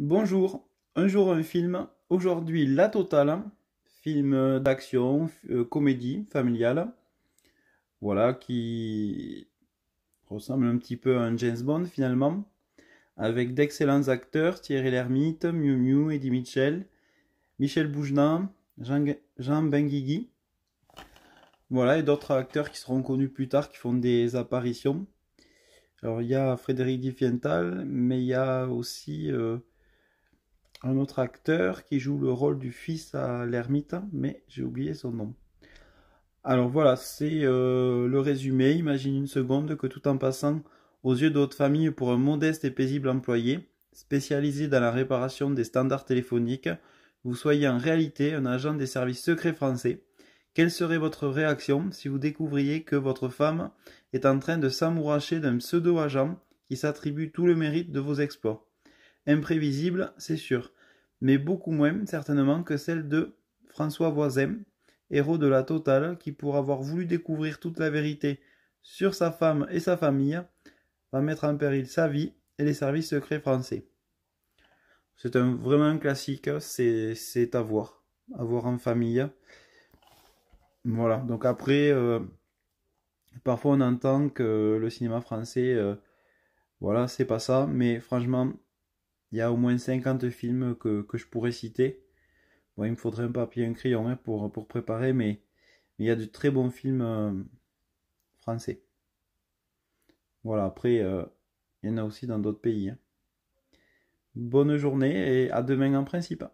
Bonjour, un jour un film, aujourd'hui la totale, film d'action, euh, comédie familiale, voilà, qui ressemble un petit peu à un James Bond finalement, avec d'excellents acteurs, Thierry Lhermitte, Miu Miu, Eddie Mitchell, Michel Bougenin, Jean, Benguigui, voilà, et d'autres acteurs qui seront connus plus tard, qui font des apparitions. Alors il y a Frédéric Diffiental, mais il y a aussi... Euh, un autre acteur qui joue le rôle du fils à l'ermite, mais j'ai oublié son nom. Alors voilà, c'est euh, le résumé. Imagine une seconde que tout en passant aux yeux d'autres familles pour un modeste et paisible employé, spécialisé dans la réparation des standards téléphoniques, vous soyez en réalité un agent des services secrets français. Quelle serait votre réaction si vous découvriez que votre femme est en train de s'amouracher d'un pseudo-agent qui s'attribue tout le mérite de vos exploits Imprévisible, c'est sûr, mais beaucoup moins certainement que celle de François Voisin, héros de la totale, qui pour avoir voulu découvrir toute la vérité sur sa femme et sa famille, va mettre en péril sa vie et les services secrets français. C'est un vraiment un classique, c'est avoir, voir, en famille. Voilà, donc après, euh, parfois on entend que le cinéma français, euh, voilà, c'est pas ça, mais franchement, il y a au moins 50 films que, je pourrais citer. il me faudrait un papier, un crayon hein, pour, pour préparer, mais, il y a de très bons films euh, français. Voilà, après, euh, il y en a aussi dans d'autres pays. Hein. Bonne journée et à demain en principe.